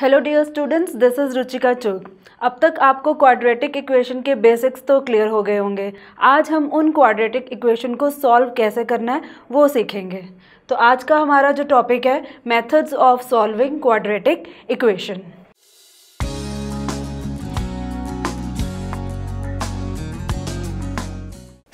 hello dear students this is Ruchika Chugh अब तक आपको क्वाड्रेटिक इक्वेशन के बेसिक्स तो क्लियर हो गए होंगे आज हम उन क्वाड्रेटिक इक्वेशन को सॉल्व कैसे करना है वो सीखेंगे तो आज का हमारा जो टॉपिक है methods of solving quadratic equation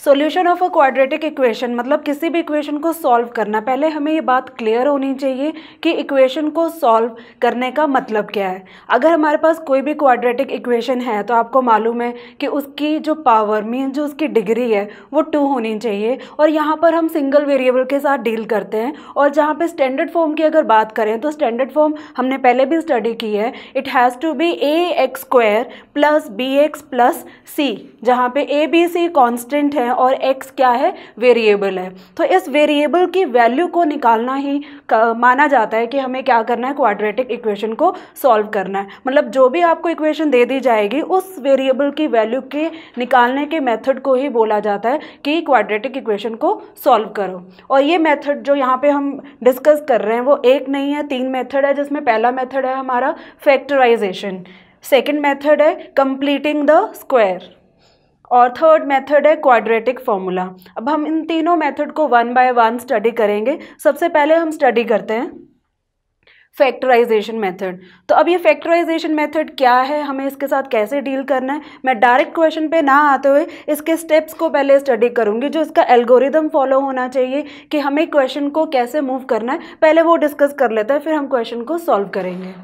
solution of a quadratic equation मतलब किसी भी इक्वेशन को सॉल्व करना पहले हमें ये बात क्लियर होनी चाहिए कि इक्वेशन को सॉल्व करने का मतलब क्या है अगर हमारे पास कोई भी क्वाड्रेटिक इक्वेशन है तो आपको मालूम है कि उसकी जो पावर मीन जो उसकी डिग्री है वो टू होनी चाहिए और यहाँ पर हम सिंगल वेरिएबल के साथ डील करते हैं और जहाँ पर स्टैंडर्ड फॉर्म की अगर बात करें तो स्टैंडर्ड फॉर्म हमने पहले भी स्टडी की है it has to be a x square plus b x plus c जहाँ पर ए बी सी कॉन्स्टेंट है और एक्स क्या है वेरिएबल है तो इस वेरिएबल की वैल्यू को निकालना ही माना जाता है कि हमें क्या करना है क्वाड्रेटिक इक्वेशन को सॉल्व करना है मतलब जो भी आपको इक्वेशन दे दी जाएगी उस वेरिएबल की वैल्यू के निकालने के मेथड को ही बोला जाता है कि क्वाड्रेटिक इक्वेशन को सॉल्व करो और ये मेथड जो यहाँ पे हम डिस्कस कर रहे हैं वो एक नहीं है तीन मेथड है जिसमें पहला मेथड है हमारा फैक्टराइजेशन सेकेंड मेथड है कंप्लीटिंग द स्क्वायर और थर्ड मेथड है क्वाड्रेटिक फॉर्मूला अब हम इन तीनों मेथड को वन बाय वन स्टडी करेंगे सबसे पहले हम स्टडी करते हैं फैक्टराइजेशन मेथड तो अब ये फैक्टराइजेशन मेथड क्या है हमें इसके साथ कैसे डील करना है मैं डायरेक्ट क्वेश्चन पे ना आते हुए इसके स्टेप्स को पहले स्टडी करूँगी जो इसका एल्गोरिदम फॉलो होना चाहिए कि हमें क्वेश्चन को कैसे मूव करना है पहले वो डिस्कस कर लेते हैं फिर हम क्वेश्चन को सॉल्व करेंगे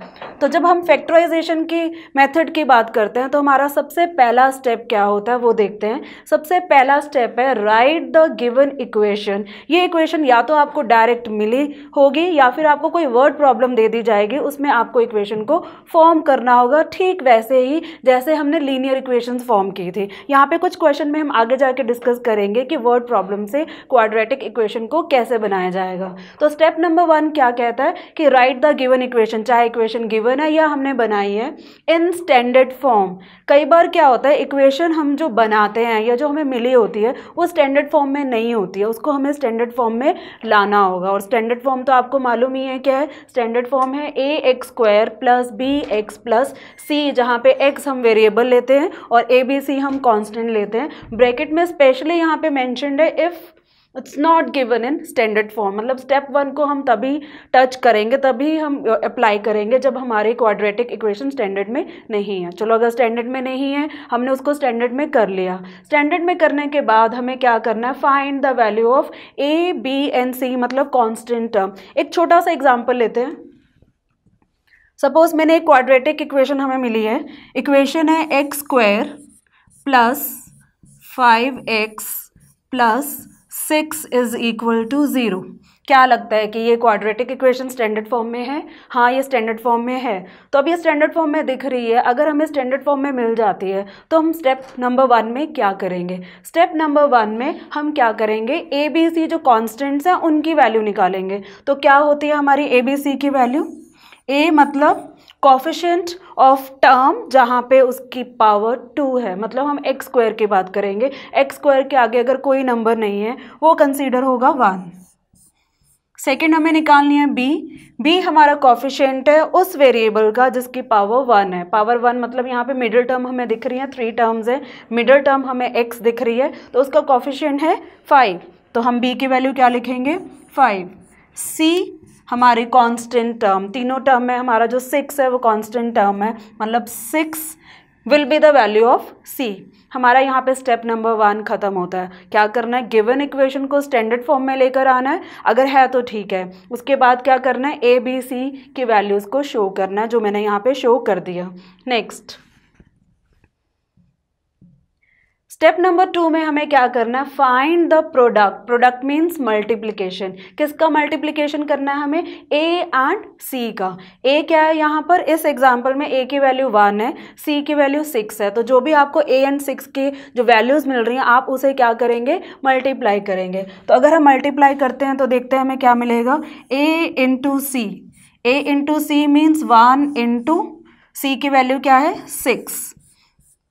तो जब हम फैक्टराइजेशन की मेथड की बात करते हैं तो हमारा सबसे पहला स्टेप क्या होता है वो देखते हैं सबसे पहला स्टेप है राइट द गिवन इक्वेशन ये इक्वेशन या तो आपको डायरेक्ट मिली होगी या फिर आपको कोई वर्ड प्रॉब्लम दे दी जाएगी उसमें आपको इक्वेशन को फॉर्म करना होगा ठीक वैसे ही जैसे हमने लीनियर इक्वेशन फॉर्म की थी यहाँ पे कुछ क्वेश्चन में हम आगे जाके डिस्कस करेंगे कि वर्ड प्रॉब्लम से क्वाड्रेटिक इक्वेशन को कैसे बनाया जाएगा तो स्टेप नंबर वन क्या कहता है कि राइट द गिवन इक्वेशन चाहे इक्वेशन गिवन है या हमने बनाई है इन स्टैंडर्ड फॉर्म कई बार क्या होता है इक्वेशन हम जो बनाते हैं या जो हमें मिली होती है वो स्टैंडर्ड फॉर्म में नहीं होती है उसको हमें स्टैंडर्ड फॉर्म में लाना होगा और स्टैंडर्ड फॉर्म तो आपको मालूम ही है क्या है स्टैंडर्ड फॉर्म है a x square plus b x plus c जहाँ पे एक्स हम वेरिएबल लेते हैं और ए बी सी हम कांस्टेंट लेते हैं ब्रैकेट में स्पेशली यहाँ पे मैंशनड है if it's not given in standard form मतलब स्टेप वन को हम तभी टच करेंगे तभी हम अप्लाई करेंगे जब हमारे क्वाड्रेटिक इक्वेशन स्टैंडर्ड में नहीं है चलो अगर स्टैंडर्ड में नहीं है हमने उसको स्टैंडर्ड में कर लिया स्टैंडर्ड में करने के बाद हमें क्या करना है find the value of a b and c मतलब कॉन्स्टेंट टर्म एक छोटा सा एग्जाम्पल लेते हैं सपोज मैंने एक क्वाड्रेटिक इक्वेशन हमें मिली है इक्वेशन है x square plus five x plus six is equal to zero क्या लगता है कि ये क्वाड्रेटिक इक्वेशन स्टैंडर्ड फॉर्म में है हाँ ये स्टैंडर्ड फॉर्म में है तो अब ये स्टैंडर्ड फॉर्म में दिख रही है अगर हमें स्टैंडर्ड फॉर्म में मिल जाती है तो हम स्टेप नंबर वन में क्या करेंगे स्टेप नंबर वन में हम क्या करेंगे ए बी सी जो कॉन्स्टेंट्स हैं उनकी वैल्यू निकालेंगे तो क्या होती है हमारी ए बी सी की वैल्यू ए मतलब कॉफिशेंट ऑफ टर्म जहाँ पे उसकी पावर टू है मतलब हम एक्स स्क्वायर की बात करेंगे एक्स स्क्वायर के आगे अगर कोई नंबर नहीं है वो कंसीडर होगा वन सेकेंड हमें निकालनी है बी बी हमारा कॉफिशेंट है उस वेरिएबल का जिसकी पावर वन है पावर वन मतलब यहाँ पे मिडिल टर्म हमें दिख रही है थ्री टर्म्स है मिडिल टर्म हमें एक्स दिख रही है तो उसका कॉफिशेंट है फाइव तो हम बी की वैल्यू क्या लिखेंगे फाइव सी हमारी कांस्टेंट टर्म तीनों टर्म में हमारा जो सिक्स है वो कांस्टेंट टर्म है मतलब six will be the value of c हमारा यहाँ पे स्टेप नंबर वन ख़त्म होता है क्या करना है गिवन इक्वेशन को स्टैंडर्ड फॉर्म में लेकर आना है अगर है तो ठीक है उसके बाद क्या करना है ए बी सी की वैल्यूज़ को शो करना है जो मैंने यहाँ पे शो कर दिया नेक्स्ट स्टेप नंबर टू में हमें क्या करना है find the product product means multiplication किसका मल्टीप्लीकेशन करना है हमें ए एंड सी का ए क्या है यहाँ पर इस एग्जाम्पल में ए की वैल्यू वन है सी की वैल्यू सिक्स है तो जो भी आपको ए एंड सिक्स की जो वैल्यूज़ मिल रही हैं आप उसे क्या करेंगे मल्टीप्लाई करेंगे तो अगर हम मल्टीप्लाई करते हैं तो देखते हैं हमें क्या मिलेगा a into c a into c means one into c की वैल्यू क्या है सिक्स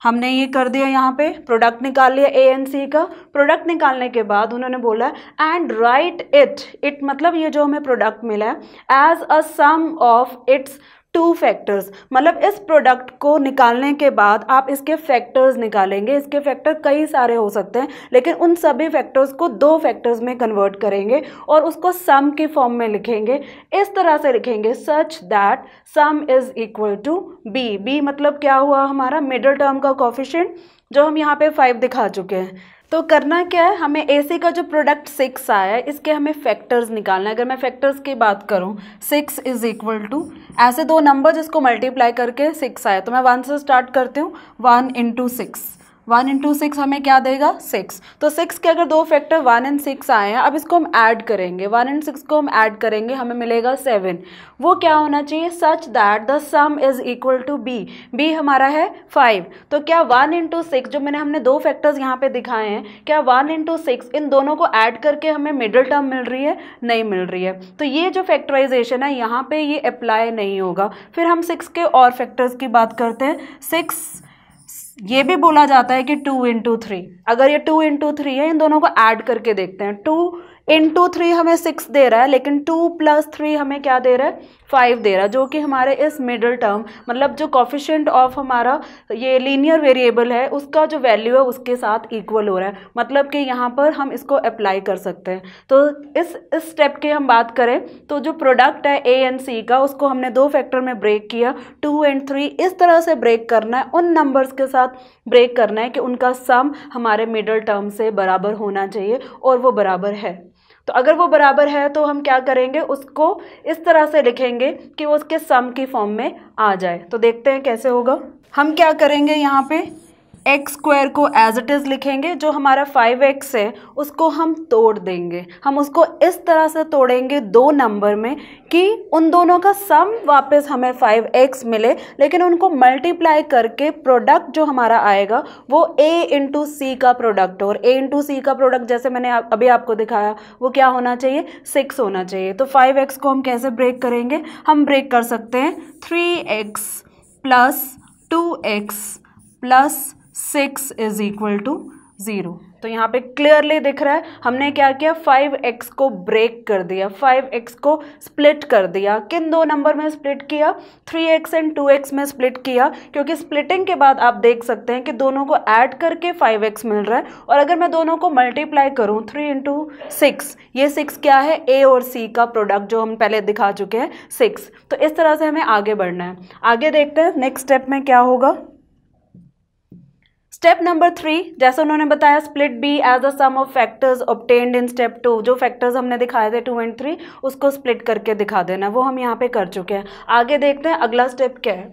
हमने ये कर दिया यहाँ पे प्रोडक्ट निकाल लिया ए एन सी का प्रोडक्ट निकालने के बाद उन्होंने बोला एंड राइट इट इट मतलब ये जो हमें प्रोडक्ट मिला है as a sum of its two factors मतलब इस प्रोडक्ट को निकालने के बाद आप इसके फैक्टर्स निकालेंगे इसके फैक्टर कई सारे हो सकते हैं लेकिन उन सभी फैक्टर्स को दो फैक्टर्स में कन्वर्ट करेंगे और उसको सम के फॉर्म में लिखेंगे इस तरह से लिखेंगे such that sum is equal to b b मतलब क्या हुआ हमारा मिडल टर्म का कॉफिशेंट जो हम यहाँ पे फाइव दिखा चुके हैं तो करना क्या है हमें ए का जो प्रोडक्ट सिक्स आया है इसके हमें फैक्टर्स निकालना है अगर मैं फैक्टर्स की बात करूँ सिक्स इज इक्वल टू ऐसे दो नंबर जिसको मल्टीप्लाई करके सिक्स आया तो मैं वन से स्टार्ट करती हूँ one into six one into six हमें क्या देगा सिक्स तो सिक्स के अगर दो फैक्टर वन एंड सिक्स आए हैं अब इसको हम ऐड करेंगे वन एंड सिक्स को हम ऐड करेंगे हमें मिलेगा सेवन वो क्या होना चाहिए such that the sum is equal to b b हमारा है फाइव तो क्या वन इंटू सिक्स जो मैंने हमने दो फैक्टर्स यहाँ पे दिखाए हैं क्या वन इंटू सिक्स इन दोनों को ऐड करके हमें मिडल टर्म मिल रही है नहीं मिल रही है तो ये जो फैक्टराइजेशन है यहाँ पर ये अप्लाई नहीं होगा फिर हम सिक्स के और फैक्टर्स की बात करते हैं सिक्स ये भी बोला जाता है कि टू इंटू थ्री अगर ये टू इंटू थ्री है इन दोनों को ऐड करके देखते हैं टू इंटू थ्री हमें सिक्स दे रहा है लेकिन टू प्लस थ्री हमें क्या दे रहा है फाइव दे रहा है जो कि हमारे इस मिडल टर्म मतलब जो कॉफिशेंट ऑफ हमारा ये लीनियर वेरिएबल है उसका जो वैल्यू है उसके साथ इक्वल हो रहा है मतलब कि यहाँ पर हम इसको अप्लाई कर सकते हैं तो इस इस स्टेप की हम बात करें तो जो प्रोडक्ट है ए एंड सी का उसको हमने दो फैक्टर में ब्रेक किया टू एंड थ्री इस तरह से ब्रेक करना है उन नंबर्स के साथ ब्रेक करना है कि उनका सम हमारे मिडल टर्म से बराबर होना चाहिए और वो बराबर है तो अगर वो बराबर है तो हम क्या करेंगे उसको इस तरह से लिखेंगे कि वो उसके सम की फॉर्म में आ जाए तो देखते हैं कैसे होगा हम क्या करेंगे यहाँ पे एक्स स्क्वायर को एज इट इज़ लिखेंगे जो हमारा फाइव एक्स है उसको हम तोड़ देंगे हम उसको इस तरह से तोड़ेंगे दो नंबर में कि उन दोनों का सम वापस हमें फाइव एक्स मिले लेकिन उनको मल्टीप्लाई करके प्रोडक्ट जो हमारा आएगा वो ए इंटू सी का प्रोडक्ट और ए इंटू सी का प्रोडक्ट जैसे मैंने अभी आपको दिखाया वो क्या होना चाहिए सिक्स होना चाहिए तो फाइव एक्स को हम कैसे ब्रेक करेंगे हम ब्रेक कर सकते हैं three x plus two x plus six is equal to zero तो यहाँ पे क्लियरली दिख रहा है हमने क्या किया फाइव एक्स को ब्रेक कर दिया फाइव एक्स को स्प्लिट कर दिया किन दो नंबर में स्प्लिट किया three x and two x में स्प्लिट किया क्योंकि स्प्लिटिंग के बाद आप देख सकते हैं कि दोनों को ऐड करके फाइव एक्स मिल रहा है और अगर मैं दोनों को मल्टीप्लाई करूँ थ्री इंटू सिक्स ये सिक्स क्या है ए और सी का प्रोडक्ट जो हम पहले दिखा चुके हैं सिक्स तो इस तरह से हमें आगे बढ़ना है आगे देखते हैं नेक्स्ट स्टेप में क्या होगा स्टेप नंबर थ्री जैसे उन्होंने बताया split b as the sum of factors obtained in step two जो फैक्टर्स हमने दिखाए थे टू एंड थ्री उसको स्प्लिट करके दिखा देना वो हम यहाँ पे कर चुके हैं आगे देखते हैं अगला स्टेप क्या है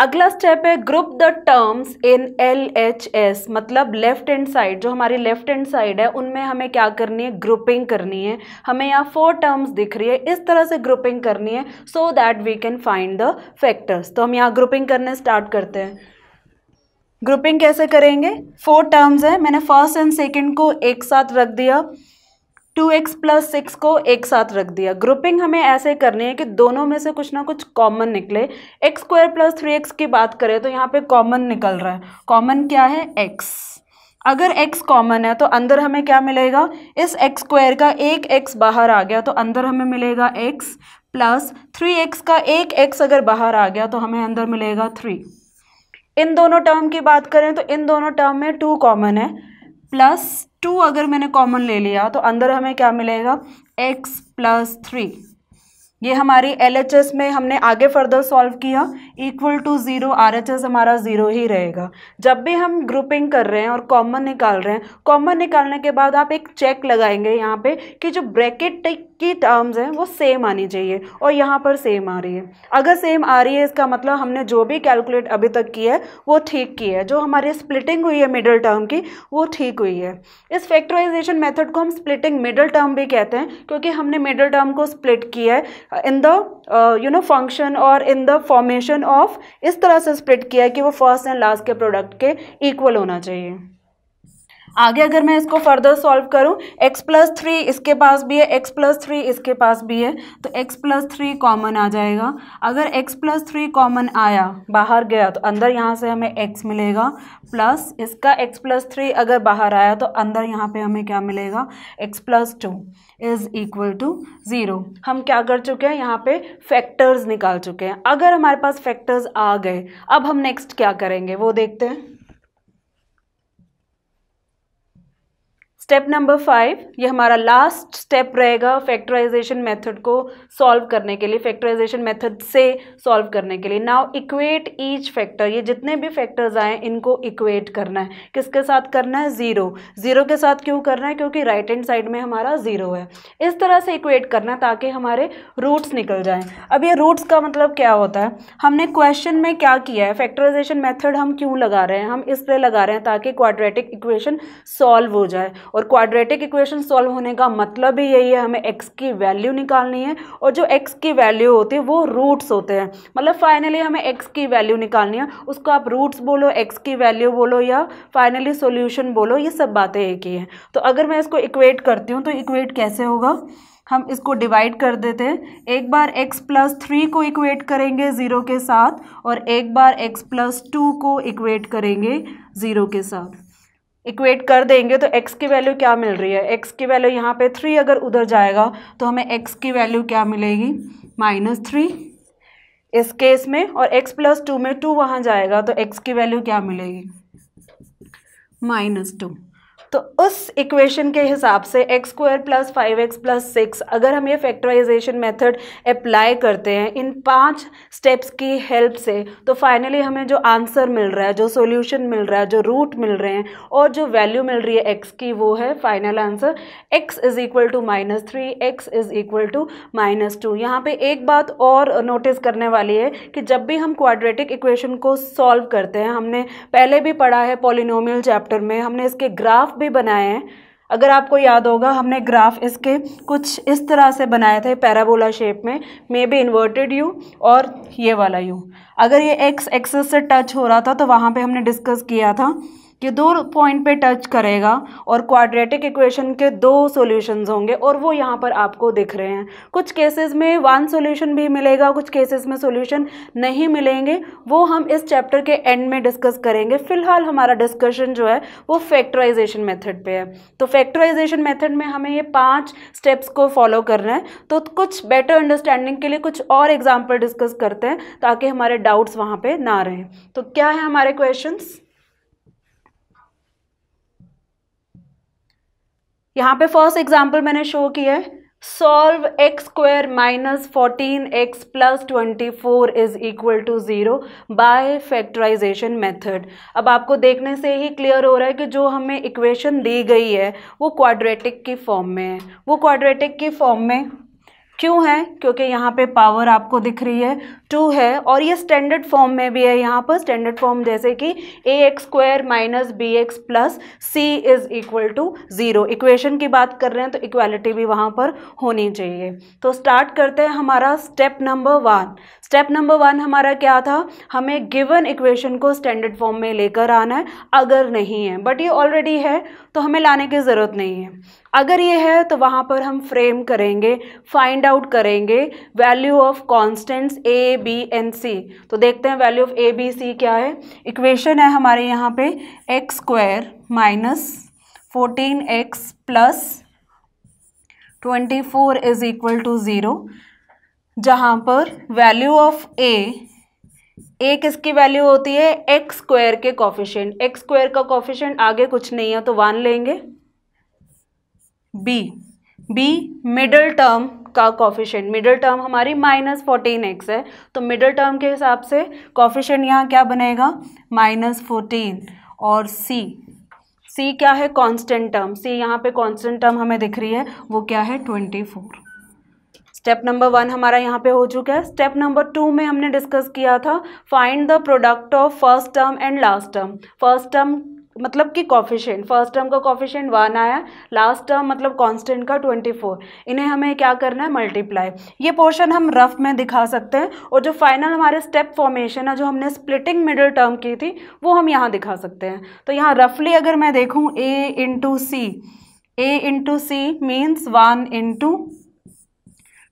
अगला स्टेप है group the terms in L H S मतलब लेफ्ट एंड साइड जो हमारी लेफ्ट एंड साइड है उनमें हमें क्या करनी है ग्रुपिंग करनी है हमें यहाँ फोर टर्म्स दिख रही है इस तरह से ग्रुपिंग करनी है so that we can find the factors तो हम यहाँ ग्रुपिंग करने स्टार्ट करते हैं ग्रुपिंग कैसे करेंगे फोर टर्म्स हैं मैंने फर्स्ट एंड सेकंड को एक साथ रख दिया टू एक्स प्लस सिक्स को एक साथ रख दिया ग्रुपिंग हमें ऐसे करनी है कि दोनों में से कुछ ना कुछ कॉमन निकले x square plus three x की बात करें तो यहाँ पे कॉमन निकल रहा है कॉमन क्या है एक्स अगर एक्स कॉमन है तो अंदर हमें क्या मिलेगा इस एक्स स्क्वायर का एक एक्स बाहर आ गया तो अंदर हमें मिलेगा एक्स प्लस थ्री एक्स का एक एक्स अगर बाहर आ गया तो हमें अंदर मिलेगा थ्री इन दोनों टर्म की बात करें तो इन दोनों टर्म में टू कॉमन है प्लस टू अगर मैंने कॉमन ले लिया तो अंदर हमें क्या मिलेगा एक्स प्लस थ्री ये हमारी एल में हमने आगे फर्दर सॉल्व किया इक्वल टू ज़ीरो आर हमारा ज़ीरो ही रहेगा जब भी हम ग्रुपिंग कर रहे हैं और कॉमन निकाल रहे हैं कॉमन निकालने के बाद आप एक चेक लगाएंगे यहाँ पे कि जो ब्रैकेट की टर्म्स हैं वो सेम आनी चाहिए और यहाँ पर सेम आ रही है अगर सेम आ रही है इसका मतलब हमने जो भी कैलकुलेट अभी तक की है वो ठीक की है जो हमारी स्प्लिटिंग हुई है मिडल टर्म की वो ठीक हुई है इस फैक्ट्राइजेशन मेथड को हम स्प्लिटिंग मिडल टर्म भी कहते हैं क्योंकि हमने मिडल टर्म को स्प्लिट किया है in the you know function और इन द फॉर्मेशन ऑफ इस तरह से स्प्लिट किया है कि वो फर्स्ट एंड लास्ट के प्रोडक्ट के इक्वल होना चाहिए आगे अगर मैं इसको फर्दर सॉल्व करूं x प्लस थ्री इसके पास भी है x प्लस थ्री इसके पास भी है तो x प्लस थ्री कॉमन आ जाएगा अगर x प्लस थ्री कॉमन आया बाहर गया तो अंदर यहाँ से हमें x मिलेगा प्लस इसका x प्लस थ्री अगर बाहर आया तो अंदर यहाँ पे हमें क्या मिलेगा x plus two is equal to zero हम क्या कर चुके हैं यहाँ पे फैक्टर्स निकाल चुके हैं अगर हमारे पास फैक्टर्स आ गए अब हम नेक्स्ट क्या करेंगे वो देखते हैं स्टेप नंबर फाइव ये हमारा लास्ट स्टेप रहेगा फैक्टराइजेशन मेथड को सॉल्व करने के लिए फैक्टराइजेशन मेथड से सॉल्व करने के लिए नाउ इक्वेट ईच फैक्टर ये जितने भी फैक्टर्स आए इनको इक्वेट करना है किसके साथ करना है ज़ीरो ज़ीरो के साथ क्यों करना है क्योंकि राइट हैंड साइड में हमारा ज़ीरो है इस तरह से इक्वेट करना है ताकि हमारे रूट्स निकल जाएँ अब ये रूट्स का मतलब क्या होता है हमने क्वेश्चन में क्या किया है फैक्टराइजेशन मैथड हम क्यों लगा रहे हैं हम इसलिए लगा रहे हैं ताकि क्वाड्रेटिक इक्वेशन सॉल्व हो जाए और क्वाड्रेटिक इक्वेशन सॉल्व होने का मतलब ही यही है हमें एक्स की वैल्यू निकालनी है और जो एक्स की वैल्यू होती है वो रूट्स होते हैं मतलब फाइनली हमें एक्स की वैल्यू निकालनी है उसको आप रूट्स बोलो एक्स की वैल्यू बोलो या फाइनली सोल्यूशन बोलो ये सब बातें एक ही हैं तो अगर मैं इसको इक्वेट करती हूँ तो इक्वेट कैसे होगा हम इसको डिवाइड कर देते हैं एक बार x प्लस थ्री को इक्वेट करेंगे ज़ीरो के साथ और एक बार x प्लस टू को इक्वेट करेंगे ज़ीरो के साथ इक्वेट कर देंगे तो x की वैल्यू क्या मिल रही है x की वैल्यू यहाँ पे थ्री अगर उधर जाएगा तो हमें x की वैल्यू क्या मिलेगी माइनस थ्री इस केस में और x प्लस टू में टू वहाँ जाएगा तो x की वैल्यू क्या मिलेगी माइनस टू तो उस इक्वेशन के हिसाब से x square plus five x plus six अगर हम ये फैक्टराइजेशन मेथड अप्लाई करते हैं इन पांच स्टेप्स की हेल्प से तो फाइनली हमें जो आंसर मिल रहा है जो सॉल्यूशन मिल रहा है जो रूट मिल रहे हैं और जो वैल्यू मिल रही है एक्स की वो है final answer x is equal to minus three x is equal to minus two यहाँ पर एक बात और नोटिस करने वाली है कि जब भी हम क्वाड्रेटिक इक्वेशन को सॉल्व करते हैं हमने पहले भी पढ़ा है पॉलिनोमियल चैप्टर में हमने इसके ग्राफ भी बनाए हैं अगर आपको याद होगा हमने ग्राफ इसके कुछ इस तरह से बनाए थे पैराबोला शेप में मे बी इन्वर्टेड यू और ये वाला यू अगर ये एक्स एक्सेस से टच हो रहा था तो वहाँ पे हमने डिस्कस किया था कि दो पॉइंट पे टच करेगा और क्वाड्रेटिक इक्वेशन के दो सॉल्यूशंस होंगे और वो यहाँ पर आपको दिख रहे हैं कुछ केसेस में वन सॉल्यूशन भी मिलेगा कुछ केसेस में सॉल्यूशन नहीं मिलेंगे वो हम इस चैप्टर के एंड में डिस्कस करेंगे फिलहाल हमारा डिस्कशन जो है वो फैक्टराइजेशन मेथड पे है तो फैक्टराइजेशन मेथड में हमें ये पाँच स्टेप्स को फॉलो करना है तो कुछ बेटर अंडरस्टैंडिंग के लिए कुछ और एग्जाम्पल डिस्कस करते हैं ताकि हमारे डाउट्स वहाँ पर ना रहें तो क्या है हमारे क्वेश्चंस यहाँ पे फर्स्ट एग्जाम्पल मैंने शो किया है solve x square minus fourteen x plus twenty four is equal to zero by factorization method अब आपको देखने से ही क्लियर हो रहा है कि जो हमें इक्वेशन दी गई है वो क्वाड्रेटिक की फॉर्म में है वो क्वाड्रेटिक की फॉर्म में क्यों है क्योंकि यहाँ पे पावर आपको दिख रही है टू है और ये स्टैंडर्ड फॉर्म में भी है यहाँ पर स्टैंडर्ड फॉर्म जैसे कि a x square minus b x plus c is equal to zero equation की बात कर रहे हैं तो इक्वालिटी भी वहाँ पर होनी चाहिए तो स्टार्ट करते हैं हमारा step number one step number one हमारा क्या था हमें गिवन इक्वेशन को स्टैंडर्ड फॉर्म में लेकर आना है अगर नहीं है बट ये ऑलरेडी है तो हमें लाने की ज़रूरत नहीं है अगर ये है तो वहाँ पर हम फ्रेम करेंगे फाइंड आउट करेंगे value of constants a b and c तो देखते हैं value of a b c क्या है इक्वेशन है हमारे यहाँ पे x square minus fourteen x plus twenty four is equal to zero जहाँ पर वैल्यू ऑफ ए ए किसकी वैल्यू होती है एक्स स्क्वायर के कॉफिशेंट एक्स स्क्वायर का कॉफिशेंट आगे कुछ नहीं है तो वन लेंगे बी बी मिडल टर्म का कॉफिशेंट मिडल टर्म हमारी माइनस फोर्टीन एक्स है तो मिडल टर्म के हिसाब से कॉफिशेंट यहाँ क्या बनेगा माइनस फोर्टीन और सी सी क्या है कांस्टेंट टर्म सी यहाँ पे कांस्टेंट टर्म हमें दिख रही है वो क्या है twenty four step number one हमारा यहाँ पे हो चुका है स्टेप नंबर टू में हमने डिस्कस किया था find the product of first term and last term first term मतलब कि कॉफिशेंट फर्स्ट टर्म का कॉफिशेंट वन आया लास्ट टर्म मतलब कांस्टेंट का ट्वेंटी फोर इन्हें हमें क्या करना है मल्टीप्लाई ये पोर्शन हम रफ में दिखा सकते हैं और जो फाइनल हमारे स्टेप फॉर्मेशन है जो हमने स्प्लिटिंग मिडिल टर्म की थी वो हम यहाँ दिखा सकते हैं तो यहाँ रफली अगर मैं देखूँ a into c a into c means one into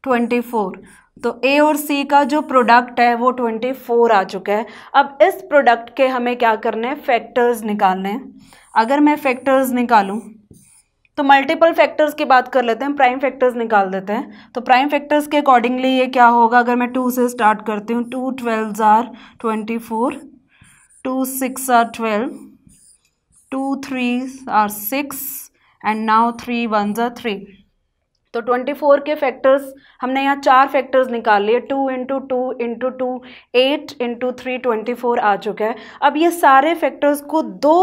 twenty four तो ए और सी का जो प्रोडक्ट है वो ट्वेंटी फोर आ चुका है अब इस प्रोडक्ट के हमें क्या करने हैं फैक्टर्स निकालने हैं अगर मैं फैक्टर्स निकालूं तो मल्टीपल फैक्टर्स की बात कर लेते हैं प्राइम फैक्टर्स निकाल देते हैं तो प्राइम फैक्टर्स के अकॉर्डिंगली ये क्या होगा अगर मैं टू से स्टार्ट करती हूँ two twelve are twenty four two six or twelve two three or six and now three one are three तो 24 के फैक्टर्स हमने यहाँ चार फैक्टर्स निकाल लिए two into two into two eight into three twenty four आ चुका है अब ये सारे फैक्टर्स को दो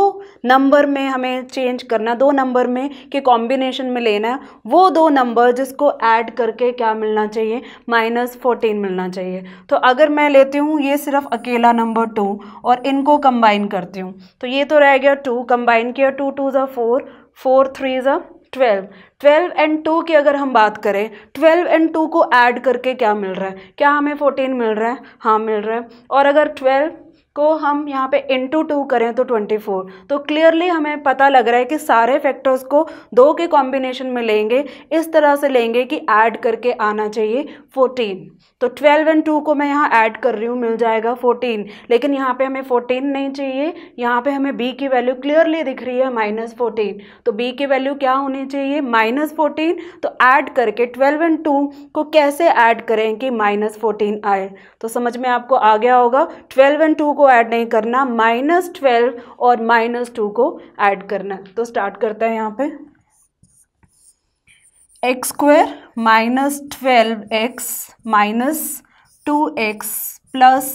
नंबर में हमें चेंज करना दो नंबर में के कॉम्बिनेशन में लेना है वो दो नंबर जिसको ऐड करके क्या मिलना चाहिए माइनस फोर्टीन मिलना चाहिए तो अगर मैं लेती हूँ ये सिर्फ अकेला नंबर टू और इनको कंबाइन करती हूँ तो ये तो रह गया टू कम्बाइन किया टू टू ज़ा फोर फोर थ्री ज़ा ट्वेल्व ट्वेल्व एंड टू की अगर हम बात करें ट्वेल्व एंड टू को ऐड करके क्या मिल रहा है क्या हमें फोर्टीन मिल रहा है हाँ मिल रहा है और अगर ट्वेल्व को हम यहाँ पे इंटू टू करें तो ट्वेंटी फोर तो क्लियरली हमें पता लग रहा है कि सारे फैक्टर्स को दो के कॉम्बिनेशन में लेंगे इस तरह से लेंगे कि ऐड करके आना चाहिए फोर्टीन तो ट्वेल्व एंड टू को मैं यहाँ ऐड कर रही हूँ मिल जाएगा फोर्टीन लेकिन यहाँ पे हमें फोर्टीन नहीं चाहिए यहाँ पे हमें बी की वैल्यू क्लियरली दिख रही है माइनस फोर्टीन तो बी की वैल्यू क्या होनी चाहिए माइनस फोर्टीन तो ऐड करके ट्वेल्व एंड टू को कैसे ऐड करें कि माइनस फोर्टीन आए तो समझ में आपको आ गया होगा ट्वेल्व एंड टू को को ऐड नहीं करना माइनस ट्वेल्व और माइनस टू को ऐड करना तो स्टार्ट करते हैं यहाँ पे x square minus twelve x minus two x plus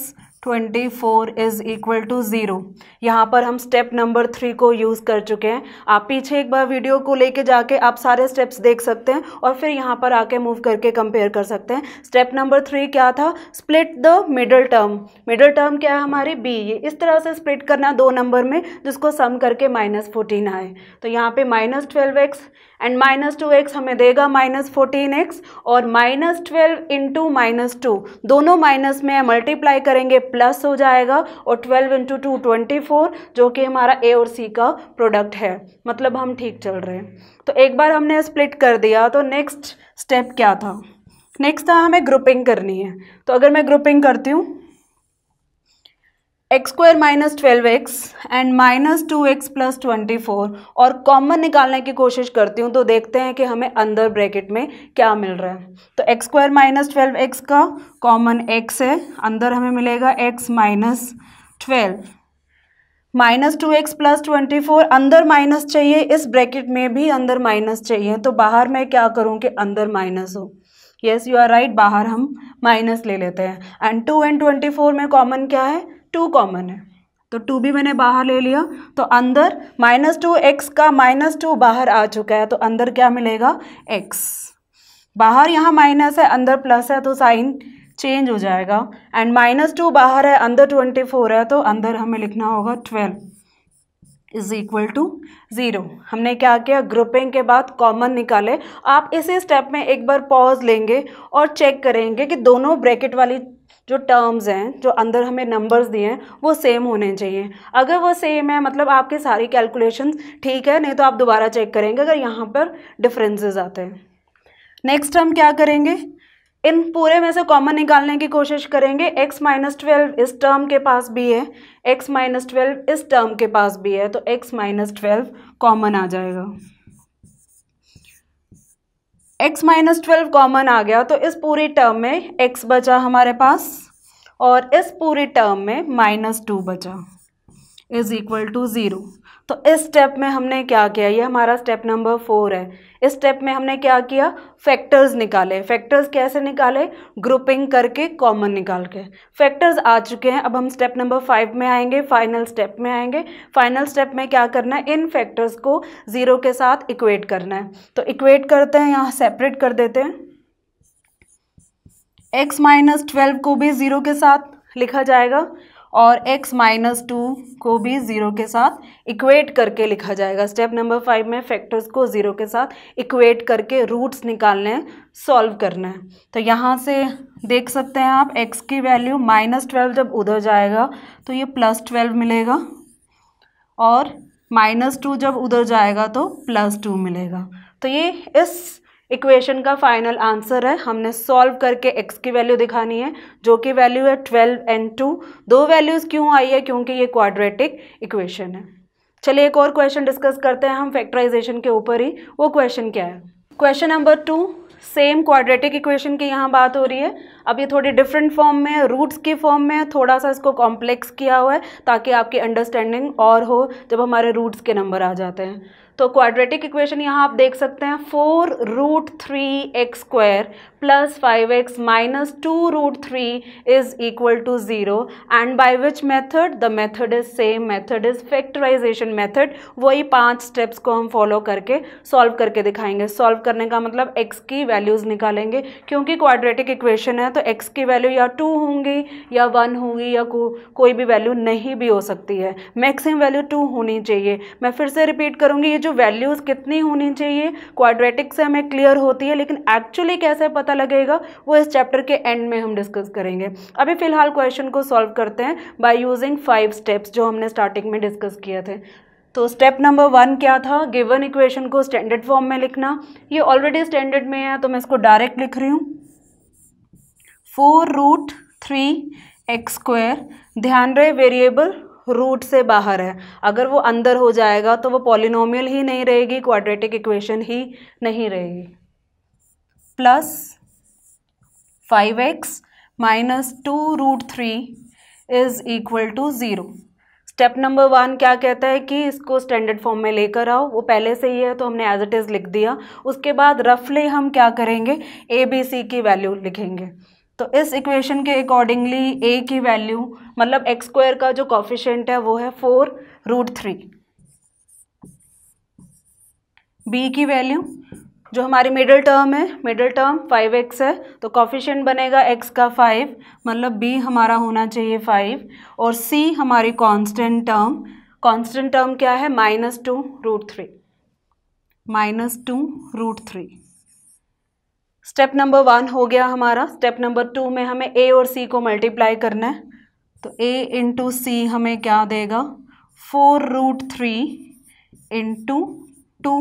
twenty four is equal to zero यहाँ पर हम स्टेप नंबर थ्री को यूज़ कर चुके हैं आप पीछे एक बार वीडियो को लेके जाके आप सारे स्टेप्स देख सकते हैं और फिर यहाँ पर आके मूव करके कंपेयर कर सकते हैं स्टेप नंबर थ्री क्या था split the middle term middle term क्या है हमारी बी ये इस तरह से स्प्लिट करना दो नंबर में जिसको सम करके माइनस फोर्टीन आए तो यहाँ पर minus twelve x and minus two x हमें देगा माइनस फोर्टीन एक्स और minus twelve into minus two दोनों माइनस में मल्टीप्लाई करेंगे प्लस हो जाएगा और twelve into two twenty four जो कि हमारा ए और सी का प्रोडक्ट है मतलब हम ठीक चल रहे हैं तो एक बार हमने स्प्लिट कर दिया तो नेक्स्ट स्टेप क्या था नेक्स्ट था हमें ग्रुपिंग करनी है तो अगर मैं ग्रुपिंग करती हूँ x square minus twelve x and minus two x plus twenty four और कॉमन निकालने की कोशिश करती हूँ तो देखते हैं कि हमें अंदर ब्रैकेट में क्या मिल रहा है तो x square minus twelve x का कॉमन एक्स है अंदर हमें मिलेगा x minus twelve minus two x plus twenty four अंदर माइनस चाहिए इस ब्रैकेट में भी अंदर माइनस चाहिए तो बाहर मैं क्या करूँ कि अंदर माइनस हो येस यू आर राइट बाहर हम माइनस ले लेते हैं and two and twenty four में कॉमन क्या है टू कॉमन है तो टू भी मैंने बाहर ले लिया तो अंदर माइनस टू एक्स का माइनस टू बाहर आ चुका है तो अंदर क्या मिलेगा एक्स बाहर यहाँ माइनस है अंदर प्लस है तो साइन चेंज हो जाएगा एंड माइनस टू बाहर है अंदर ट्वेंटी फोर है तो अंदर हमें लिखना होगा twelve is equal to zero हमने क्या किया ग्रुपिंग के बाद कॉमन निकाले आप इसी स्टेप में एक बार पॉज लेंगे और चेक करेंगे कि दोनों ब्रैकेट वाली जो टर्म्स हैं जो अंदर हमें नंबर्स दिए हैं वो सेम होने चाहिए अगर वो सेम है मतलब आपके सारी कैलकुलेशन ठीक है नहीं तो आप दोबारा चेक करेंगे अगर यहाँ पर डिफरेंसेस आते हैं नेक्स्ट हम क्या करेंगे इन पूरे में से कॉमन निकालने की कोशिश करेंगे x माइनस ट्वेल्व इस टर्म के पास भी है x माइनस ट्वेल्व इस टर्म के पास भी है तो x माइनस ट्वेल्व कॉमन आ जाएगा x माइनस ट्वेल्व कॉमन आ गया तो इस पूरी टर्म में x बचा हमारे पास और इस पूरी टर्म में माइनस टू बचा इज इक्वल टू ज़ीरो तो इस स्टेप में हमने क्या किया ये हमारा स्टेप नंबर फोर है इस स्टेप में हमने क्या किया फैक्टर्स निकाले फैक्टर्स कैसे निकाले ग्रुपिंग करके कॉमन निकाल के फैक्टर्स आ चुके हैं अब हम स्टेप नंबर फाइव में आएंगे फाइनल स्टेप में आएंगे फाइनल स्टेप में क्या करना है इन फैक्टर्स को ज़ीरो के साथ इक्वेट करना है तो इक्वेट करते हैं यहाँ सेपरेट कर देते हैं एक्स माइनस ट्वेल्व को भी ज़ीरो के साथ लिखा जाएगा और x माइनस टू को भी ज़ीरो के साथ इक्वेट करके लिखा जाएगा स्टेप नंबर फाइव में फैक्टर्स को ज़ीरो के साथ इक्वेट करके रूट्स निकालने सॉल्व करना है तो यहाँ से देख सकते हैं आप x की वैल्यू माइनस ट्वेल्व जब उधर जाएगा तो ये प्लस ट्वेल्व मिलेगा और माइनस टू जब उधर जाएगा तो प्लस टू मिलेगा तो ये इस इक्वेशन का फाइनल आंसर है हमने सॉल्व करके एक्स की वैल्यू दिखानी है जो कि वैल्यू है ट्वेल्व एंड टू दो वैल्यूज़ क्यों आई है क्योंकि ये क्वाड्रेटिक इक्वेशन है चलिए एक और क्वेश्चन डिस्कस करते हैं हम फैक्टराइजेशन के ऊपर ही वो क्वेश्चन क्या है question number two same quadratic equation की यहाँ बात हो रही है अब ये थोड़ी डिफरेंट फॉर्म में है रूट्स की फॉर्म में है थोड़ा सा इसको कॉम्प्लेक्स किया हुआ है ताकि आपकी अंडरस्टैंडिंग और हो जब हमारे रूट्स के नंबर आ जाते हैं तो क्वाड्रेटिक इक्वेशन यहाँ आप देख सकते हैं four root three x square plus 5x minus 2 root 3 is equal to 0 and by which method the method is same method is factorization method वही पांच steps को हम follow करके solve करके दिखाएंगे solve करने का मतलब x की values निकालेंगे क्योंकि quadratic equation है तो x की value या 2 होंगी या 1 होंगी या को, कोई भी value नहीं भी हो सकती है maximum value 2 होनी चाहिए मैं फिर से repeat करूँगी ये जो values कितनी होनी चाहिए quadratic से हमें clear होती है लेकिन actually कैसे पता पता लगेगा वो इस चैप्टर के एंड में हम डिस्कस करेंगे अभी फ़िलहाल क्वेश्चन को सॉल्व करते हैं बाय यूजिंग फाइव स्टेप्स जो हमने स्टार्टिंग में डिस्कस किए थे तो स्टेप नंबर वन क्या था गिवन इक्वेशन को स्टैंडर्ड फॉर्म में लिखना ये ऑलरेडी स्टैंडर्ड में है तो मैं इसको डायरेक्ट लिख रही हूँ four root three x square ध्यान रहे वेरिएबल रूट से बाहर है अगर वो अंदर हो जाएगा तो वो पॉलिनोमियल ही नहीं रहेगी क्वाड्रेटिक इक्वेशन ही नहीं रहेगी plus five x minus two root three is equal to zero step number one क्या कहता है कि इसको स्टैंडर्ड फॉर्म में लेकर आओ वो पहले से ही है तो हमने एज इट इज़ लिख दिया उसके बाद रफली हम क्या करेंगे ए बी सी की वैल्यू लिखेंगे तो इस इक्वेशन के अकॉर्डिंगली ए की वैल्यू मतलब एक्स स्क्वायर का जो कॉफिशेंट है वो है फोर रूट थ्री बी की वैल्यू जो हमारी मिडिल टर्म है मिडिल टर्म फाइव एक्स है तो कॉफिशेंट बनेगा एक्स का फाइव मतलब बी हमारा होना चाहिए फाइव और सी हमारी कांस्टेंट टर्म कांस्टेंट टर्म क्या है minus two root three minus two root three step number one हो गया हमारा स्टेप नंबर टू में हमें ए और सी को मल्टीप्लाई करना है तो ए इंटू सी हमें क्या देगा four root three into two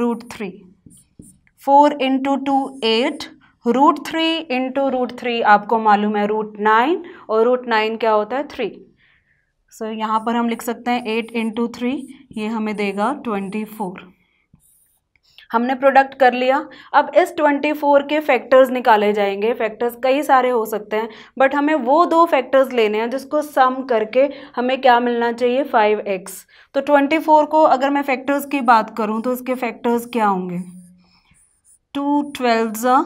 root three four into two eight root three into root three आपको मालूम है रूट नाइन और रूट नाइन क्या होता है थ्री सो so, यहाँ पर हम लिख सकते हैं एट इंटू थ्री ये हमें देगा ट्वेंटी फोर हमने प्रोडक्ट कर लिया अब इस ट्वेंटी फोर के फैक्टर्स निकाले जाएंगे फैक्टर्स कई सारे हो सकते हैं बट हमें वो दो फैक्टर्स लेने हैं जिसको सम करके हमें क्या मिलना चाहिए फाइव एक्स तो ट्वेंटी फोर को अगर मैं फैक्टर्स की बात करूँ तो उसके फैक्टर्स क्या होंगे two twelves are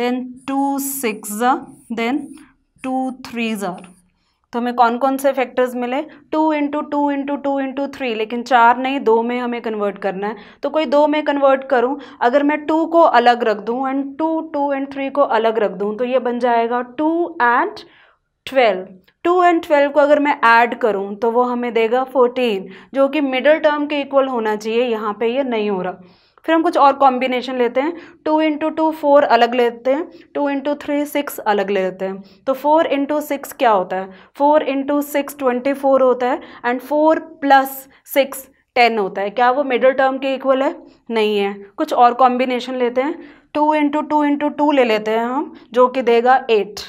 then two six are then two threes are तो हमें कौन कौन से फैक्टर्स मिले two into two into two into three लेकिन चार नहीं दो में हमें कन्वर्ट करना है तो कोई दो में कन्वर्ट करूं अगर मैं टू को अलग रख दूं and two two and three को अलग रख दूं तो ये बन जाएगा two and twelve two and twelve को अगर मैं ऐड करूं तो वो हमें देगा फोर्टीन जो कि मिडल टर्म के इक्वल होना चाहिए यहाँ पर यह नहीं हो रहा फिर हम कुछ और कॉम्बिनेशन लेते हैं टू इंटू टू फोर अलग लेते हैं टू इंटू थ्री सिक्स अलग ले लेते हैं तो फोर इंटू सिक्स क्या होता है four into six twenty four होता है and four plus six ten होता है क्या वो मिडिल टर्म के इक्वल है नहीं है कुछ और कॉम्बिनेशन लेते हैं two into two into two ले लेते हैं हम जो कि देगा eight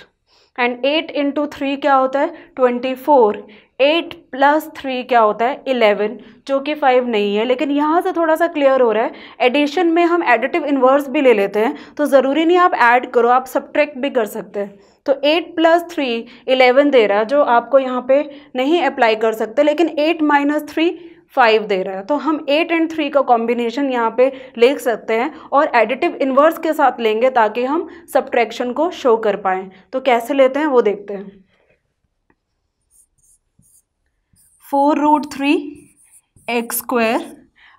and eight into three क्या होता है twenty four eight plus three क्या होता है इलेवन जो कि फाइव नहीं है लेकिन यहाँ से थोड़ा सा क्लियर हो रहा है एडिशन में हम एडिटिव इन्वर्स भी ले लेते हैं तो ज़रूरी नहीं आप ऐड करो आप सब्ट्रैक्ट भी कर सकते हैं तो एट प्लस थ्री इलेवन दे रहा है जो आपको यहाँ पे नहीं अप्लाई कर सकते लेकिन एट माइनस थ्री फाइव दे रहा है तो हम एट एंड थ्री का कॉम्बिनेशन यहाँ पे ले सकते हैं और एडिटिव इन्वर्स के साथ लेंगे ताकि हम सब्ट्रैक्शन को शो कर पाएँ तो कैसे लेते हैं वो देखते हैं four root three x square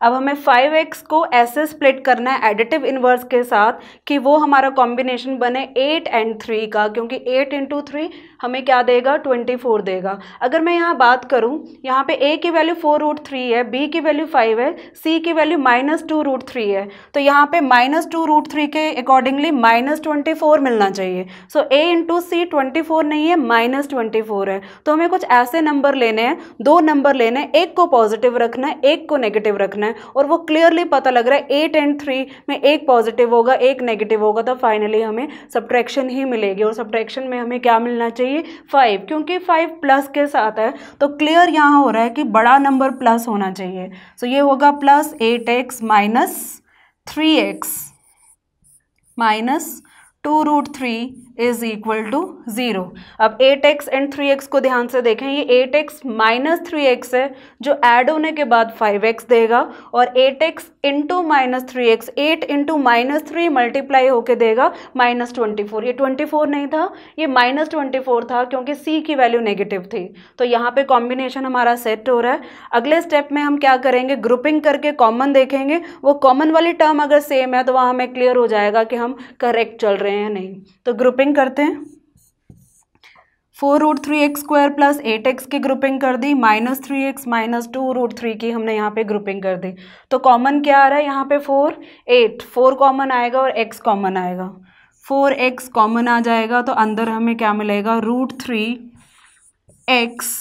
अब हमें फाइव एक्स को ऐसे स्प्लिट करना है एडिटिव इन्वर्स के साथ कि वो हमारा कॉम्बिनेशन बने एट एंड थ्री का क्योंकि एट इंटू थ्री हमें क्या देगा ट्वेंटी फोर देगा अगर मैं यहाँ बात करूँ यहाँ पे ए की वैल्यू फोर रूट थ्री है बी की वैल्यू फाइव है सी की value minus two root three है तो यहाँ पे माइनस टू रूट थ्री के अकॉर्डिंगली माइनस ट्वेंटी फोर मिलना चाहिए so A into C twenty four नहीं है माइनस ट्वेंटी फोर है तो हमें कुछ ऐसे नंबर लेने हैं दो नंबर लेने हैं एक को पॉजिटिव रखना है एक को नेगेटिव रखना है और वो क्लियरली पता लग रहा है एट एंड थ्री में एक पॉजिटिव होगा एक नेगेटिव होगा तो फाइनली हमें सब्ट्रैक्शन ही मिलेगी और सब्ट्रैक्शन में हमें क्या मिलना चाहिए चाहिए फाइव क्योंकि फाइव प्लस के साथ है तो क्लियर यहाँ हो रहा है कि बड़ा नंबर प्लस होना चाहिए सो ये होगा plus eight x minus three x minus two root three is equal to zero अब eight x and three x को ध्यान से देखें ये eight x minus three x है जो ऐड होने के बाद फाइव एक्स देगा और eight x into minus three x eight into minus three multiply होकर देगा माइनस ट्वेंटी फोर ये ट्वेंटी फोर नहीं था ये माइनस ट्वेंटी फोर था क्योंकि सी की वैल्यू नेगेटिव थी तो यहाँ पे कॉम्बिनेशन हमारा सेट हो रहा है अगले स्टेप में हम क्या करेंगे ग्रुपिंग करके कॉमन देखेंगे वो कॉमन वाली टर्म अगर सेम है तो वहाँ हमें क्लियर हो जाएगा कि हम करेक्ट चल रहे हैं नहीं तो ग्रुपिंग ग्रुपिंग करते हैं four root three x square plus eight x की ग्रुपिंग कर दी minus three x minus two root three की हमने यहाँ पे ग्रुपिंग कर दी तो कॉमन क्या आ रहा है यहाँ पे फोर एट फोर कॉमन आएगा और एक्स कॉमन आएगा फोर एक्स कॉमन आ जाएगा तो अंदर हमें क्या मिलेगा root three x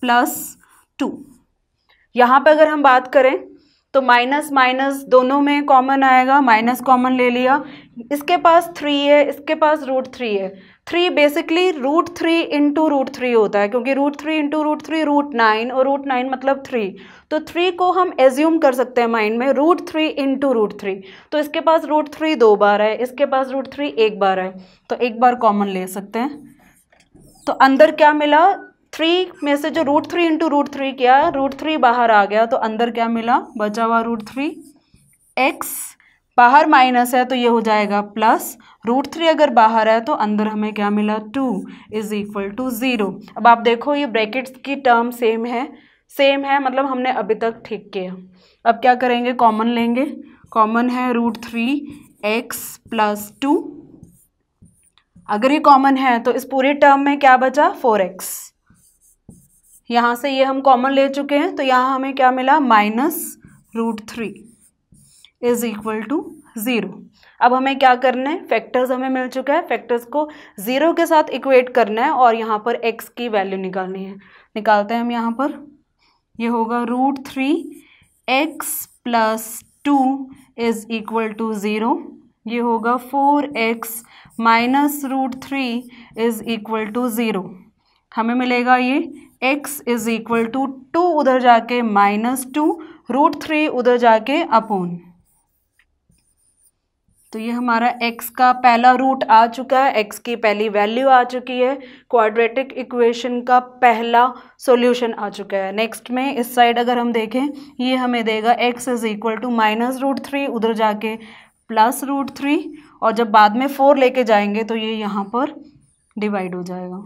plus two यहाँ पर अगर हम बात करें तो माइनस माइनस दोनों में कॉमन आएगा माइनस कॉमन ले लिया इसके पास थ्री है इसके पास रूट थ्री है three basically root three into root three होता है क्योंकि root three into root three root nine और रूट नाइन मतलब थ्री तो थ्री को हम एज्यूम कर सकते हैं माइंड में root three into root three तो इसके पास रूट थ्री दो बार है इसके पास रूट थ्री एक बार है तो एक बार कॉमन ले सकते हैं तो अंदर क्या मिला थ्री में से जो root three into root three किया रूट थ्री बाहर आ गया तो अंदर क्या मिला बचा हुआ रूट थ्री एक्स बाहर माइनस है तो ये हो जाएगा प्लस रूट थ्री अगर बाहर है तो अंदर हमें क्या मिला two is equal to zero अब आप देखो ये ब्रैकेट्स की टर्म सेम है सेम है मतलब हमने अभी तक ठीक किया अब क्या करेंगे कॉमन लेंगे कॉमन है root three x plus two अगर ये कॉमन है तो इस पूरे टर्म में क्या बचा फोर एक्स यहाँ से ये हम कॉमन ले चुके हैं तो यहाँ हमें क्या मिला minus root three is equal to zero अब हमें क्या करना है फैक्टर्स हमें मिल चुका है फैक्टर्स को ज़ीरो के साथ इक्वेट करना है और यहाँ पर एक्स की वैल्यू निकालनी है निकालते हैं हम यहाँ पर ये यह होगा root three x plus two is equal to zero ये होगा four x minus root three is equal to zero हमें मिलेगा ये x is equal to two उधर जाके माइनस टू रूट थ्री उधर जाके अपोन तो ये हमारा एक्स का पहला रूट आ चुका है एक्स की पहली वैल्यू आ चुकी है क्वाड्रेटिक इक्वेशन का पहला सॉल्यूशन आ चुका है नेक्स्ट में इस साइड अगर हम देखें ये हमें देगा x is equal to minus root three उधर जाके प्लस रूट थ्री और जब बाद में फोर लेके जाएंगे तो ये यहाँ पर डिवाइड हो जाएगा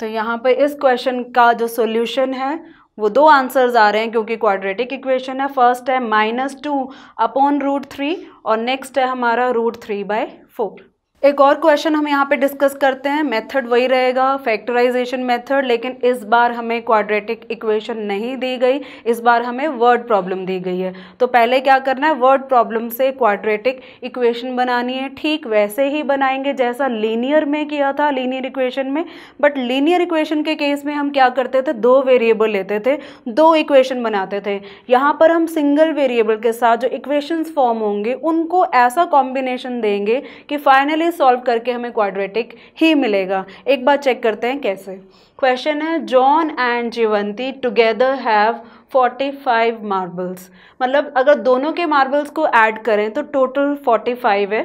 तो यहाँ पर इस क्वेश्चन का जो सोल्यूशन है वो दो आंसर्स आ रहे हैं क्योंकि क्वाड्रेटिक इक्वेशन है फर्स्ट है minus two upon root three और नेक्स्ट है हमारा रूट थ्री बाय फोर एक और क्वेश्चन हम यहाँ पे डिस्कस करते हैं मेथड वही रहेगा फैक्टराइजेशन मेथड लेकिन इस बार हमें क्वाड्रेटिक इक्वेशन नहीं दी गई इस बार हमें वर्ड प्रॉब्लम दी गई है तो पहले क्या करना है वर्ड प्रॉब्लम से क्वाड्रेटिक इक्वेशन बनानी है ठीक वैसे ही बनाएंगे जैसा लीनियर में किया था लीनियर इक्वेशन में बट लीनियर इक्वेशन के केस में हम क्या करते थे दो वेरिएबल लेते थे दो इक्वेशन बनाते थे यहाँ पर हम सिंगल वेरिएबल के साथ जो इक्वेशन फॉर्म होंगे उनको ऐसा कॉम्बिनेशन देंगे कि फाइनली इसे सॉल्व करके हमें क्वाड्रेटिक ही मिलेगा एक बार चेक करते हैं कैसे क्वेश्चन है John and Jeevanti together have 45 marbles मतलब अगर दोनों के मार्बल्स को ऐड करें तो टोटल फोर्टी फाइव है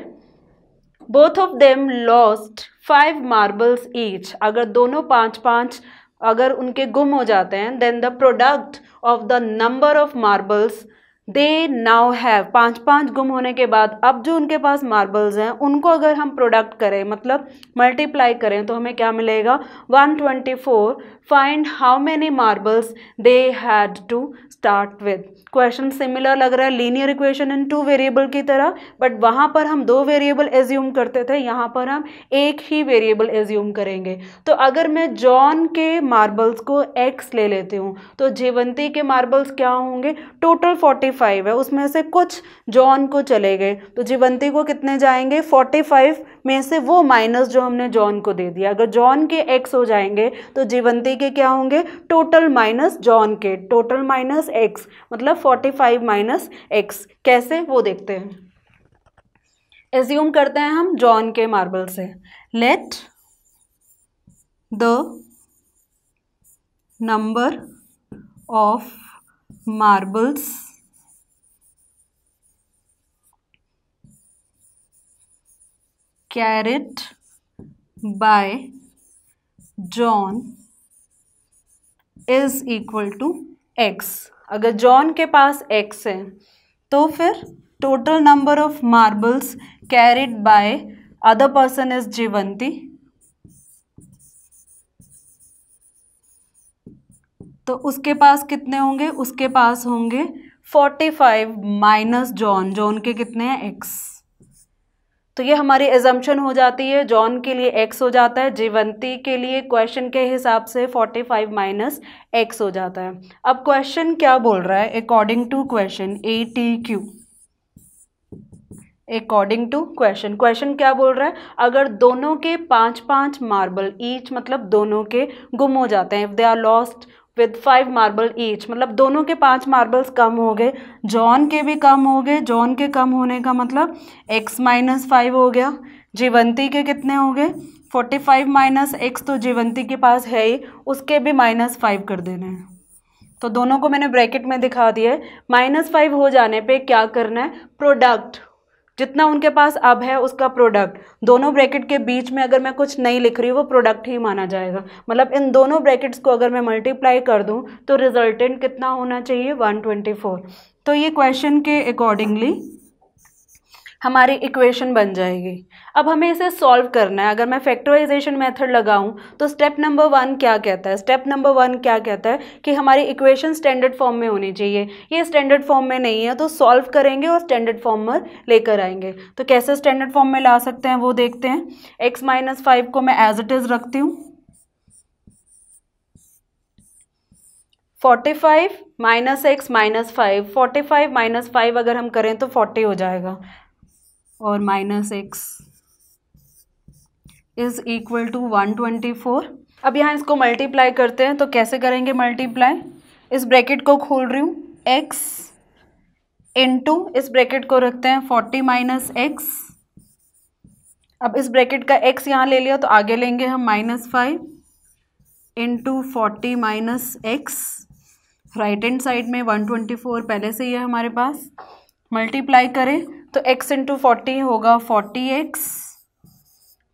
both of them lost five marbles each अगर दोनों पाँच पाँच अगर उनके गुम हो जाते हैं then the product of the number of marbles they now have पाँच पाँच गुम होने के बाद अब जो उनके पास मार्बल्स हैं उनको अगर हम प्रोडक्ट करें मतलब मल्टीप्लाई करें तो हमें क्या मिलेगा 124 find how many marbles they had to start with question similar लग रहा है linear equation in two variable की तरह बट वहाँ पर हम दो वेरिएबल एज्यूम करते थे यहाँ पर हम एक ही वेरिएबल एज्यूम करेंगे तो अगर मैं जॉन के मार्बल्स को एक्स ले लेती हूँ तो जीवंती के मार्बल्स क्या होंगे टोटल फोर्टी फाइव है उसमें से कुछ जॉन को चले गए तो जीवंती को कितने जाएंगे फोर्टी फाइव में से वो माइनस जो हमने जॉन को दे दिया अगर जॉन के एक्स हो जाएंगे तो जीवंती के क्या होंगे टोटल माइनस जॉन के टोटल माइनस एक्स मतलब फोर्टी फाइव माइनस एक्स कैसे वो देखते हैं एज्यूम करते हैं हम जॉन के मार्बल से let the number of marbles carried by John is equal to x अगर जॉन के पास एक्स है तो फिर total number of marbles carried by other person is Jeevanti तो उसके पास कितने होंगे उसके पास होंगे forty five minus John John के कितने हैं एक्स तो ये हमारी एजम्पन हो जाती है जॉन के लिए एक्स हो जाता है जीवंती के लिए क्वेश्चन के हिसाब से फोर्टी फाइव माइनस एक्स हो जाता है अब क्वेश्चन क्या बोल रहा है according to question A T Q according to question question क्या बोल रहा है अगर दोनों के पांच पांच मार्बल ईच मतलब दोनों के गुम हो जाते हैं if they are lost with five marble each मतलब दोनों के पांच मार्बल्स कम हो गए जॉन के भी कम हो गए जॉन के कम होने का मतलब एक्स माइनस फाइव हो गया जीवंती के कितने हो गए फोर्टी फाइव माइनस एक्स तो जीवंती के पास है ही उसके भी माइनस फाइव कर देने हैं तो दोनों को मैंने ब्रैकेट में दिखा दिया है माइनस फाइव हो जाने पे क्या करना है प्रोडक्ट जितना उनके पास अब है उसका प्रोडक्ट दोनों ब्रैकेट के बीच में अगर मैं कुछ नहीं लिख रही हूँ वो प्रोडक्ट ही माना जाएगा मतलब इन दोनों ब्रैकेट्स को अगर मैं मल्टीप्लाई कर दूँ तो रिजल्टेंट कितना होना चाहिए 124 तो ये क्वेश्चन के अकॉर्डिंगली हमारी इक्वेशन बन जाएगी अब हमें इसे सॉल्व करना है अगर मैं फैक्टराइजेशन मेथड लगाऊं तो स्टेप नंबर वन क्या कहता है स्टेप नंबर वन क्या कहता है कि हमारी इक्वेशन स्टैंडर्ड फॉर्म में होनी चाहिए ये स्टैंडर्ड फॉर्म में नहीं है तो सॉल्व करेंगे और स्टैंडर्ड फॉर्म में लेकर आएंगे तो कैसे स्टैंडर्ड फॉर्म में ला सकते हैं वो देखते हैं एक्स माइनस फाइव को मैं एज इट इज़ रखती हूँ forty five minus x minus five forty five minus five अगर हम करें तो फोर्टी हो जाएगा और minus x is equal to one twenty four अब यहाँ इसको मल्टीप्लाई करते हैं तो कैसे करेंगे मल्टीप्लाई इस ब्रैकेट को खोल रही हूँ एक्स इंटू इस ब्रैकेट को रखते हैं फोर्टी माइनस एक्स अब इस ब्रैकेट का एक्स यहाँ ले लिया तो आगे लेंगे हम minus five into forty minus x right hand side में वन ट्वेंटी फोर पहले से ही है हमारे पास मल्टीप्लाई करें तो x इंटू फोर्टी होगा forty x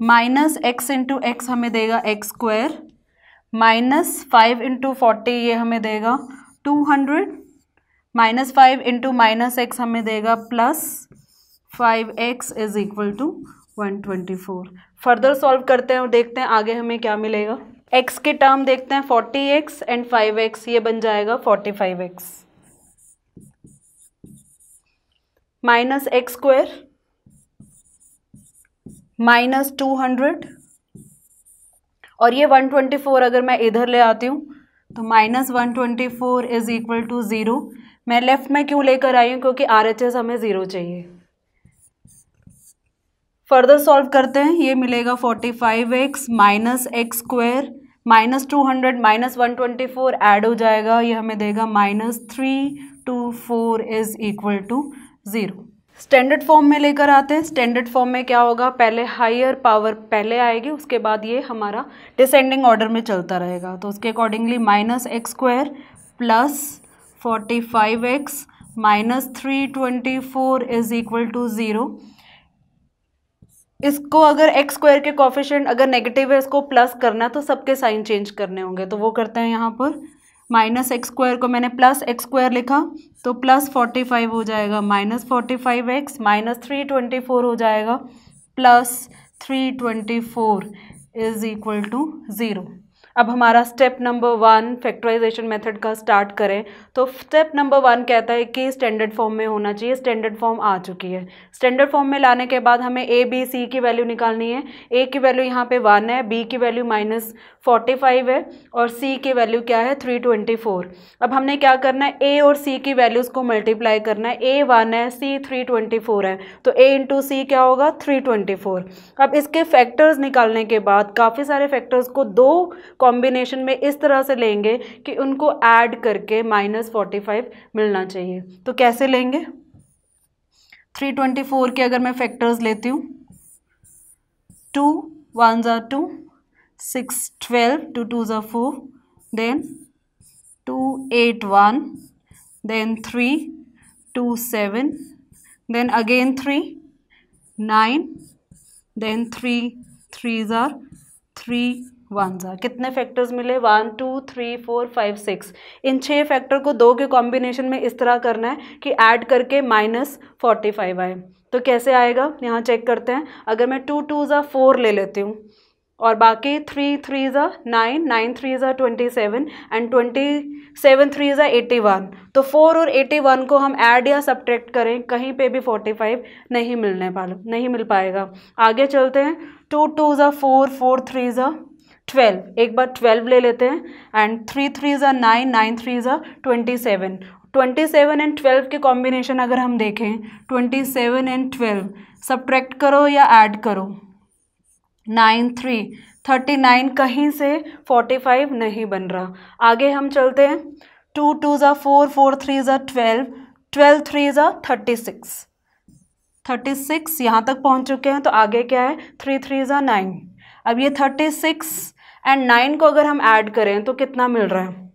minus x into x हमें देगा x square minus five into forty ये हमें देगा two hundred minus five into minus x हमें देगा plus five x is equal to one twenty four further solve करते हैं और देखते हैं आगे हमें क्या मिलेगा एक्स के टर्म देखते हैं forty x and five x ये बन जाएगा forty five x minus x square minus two hundred और ये वन ट्वेंटी फोर अगर मैं इधर ले आती हूँ तो minus one twenty four is equal to zero मैं लेफ़्ट में क्यों लेकर आई हूँ क्योंकि आर एच एस हमें ज़ीरो चाहिए फर्दर सॉल्व करते हैं ये मिलेगा forty five x minus x square minus two hundred minus one twenty four add हो जाएगा ये हमें देगा minus three two four is equal to zero standard form में लेकर आते हैं स्टैंडर्ड फॉर्म में क्या होगा पहले हायर पावर पहले आएगी उसके बाद ये हमारा डिसेंडिंग ऑर्डर में चलता रहेगा तो उसके accordingly minus x square plus forty five x minus three twenty four is equal to zero इसको अगर एक्स स्क्वायर के कॉफिशेंट अगर नेगेटिव है इसको प्लस करना है तो सबके साइन चेंज करने होंगे तो वो करते हैं यहाँ पर माइनस एक्स स्क्वायर को मैंने प्लस एक्स स्क्वायर लिखा तो प्लस फोर्टी फाइव हो जाएगा minus forty five x minus three twenty four हो जाएगा plus three twenty four is equal to zero अब हमारा step number one factorisation method का स्टार्ट करें तो स्टेप नंबर वन कहता है कि स्टैंडर्ड फॉर्म में होना चाहिए स्टैंडर्ड फॉर्म आ चुकी है स्टैंडर्ड फॉर्म में लाने के बाद हमें ए बी सी की वैल्यू निकालनी है ए की वैल्यू यहाँ पे वन है बी की वैल्यू माइनस फोर्टी फाइव है और सी की वैल्यू क्या है थ्री ट्वेंटी फोर अब हमने क्या करना है ए और सी की वैल्यूज़ को मल्टीप्लाई करना है ए वन है सी थ्री ट्वेंटी फोर है तो ए इंटू सी क्या होगा थ्री ट्वेंटी फोर अब इसके फैक्टर्स निकालने के बाद काफ़ी सारे फैक्टर्स को दो कॉम्बिनेशन में इस तरह से लेंगे कि उनको ऐड करके माइनस फोर्टी फाइव मिलना चाहिए तो कैसे लेंगे थ्री ट्वेंटी फोर के अगर मैं फैक्टर्स लेती हूँ टू वन ज़ा two six twelve two two ज़ा four then two eight one then three two seven then again three nine then three three ज़ार थ्री वन ज़ा कितने फैक्टर्स मिले one two three four five six इन छः factor को दो के कॉम्बिनेशन में इस तरह करना है कि ऐड करके माइनस फोर्टी फाइव आए तो कैसे आएगा यहाँ चेक करते हैं अगर मैं टू टू ज़ा फोर ले लेती हूँ और बाकी थ्री थ्री ज़ा नाइन नाइन थ्री ज़ा twenty seven and twenty seven three ज़ा एटी वन तो फोर और एटी वन को हम ऐड या सब्ट्रैक्ट करें कहीं पे भी फोर्टी फाइव नहीं मिलने पा नहीं मिल पाएगा आगे चलते हैं टू टू ज़ा फोर फोर थ्री ज़ा ट्वेल्व एक बार ट्वेल्व ले लेते हैं एंड थ्री थ्री ज़ा नाइन नाइन थ्री ज़ा twenty seven twenty seven and twelve के कॉम्बिनेशन अगर हम देखें twenty seven and twelve subtract करो या ऐड करो नाइन थ्री थर्टी नाइन कहीं से फोर्टी फाइव नहीं बन रहा आगे हम चलते हैं टू टू ज़ा फोर फोर थ्री ज़ा ट्वेल्व ट्वेल्व थ्री ज़ा थर्टी सिक्स थर्टी सिक्स यहाँ तक पहुँच चुके हैं तो आगे क्या है थ्री थ्री ज़ा नाइन अब ये थर्टी सिक्स एंड नाइन को अगर हम ऐड करें तो कितना मिल रहा है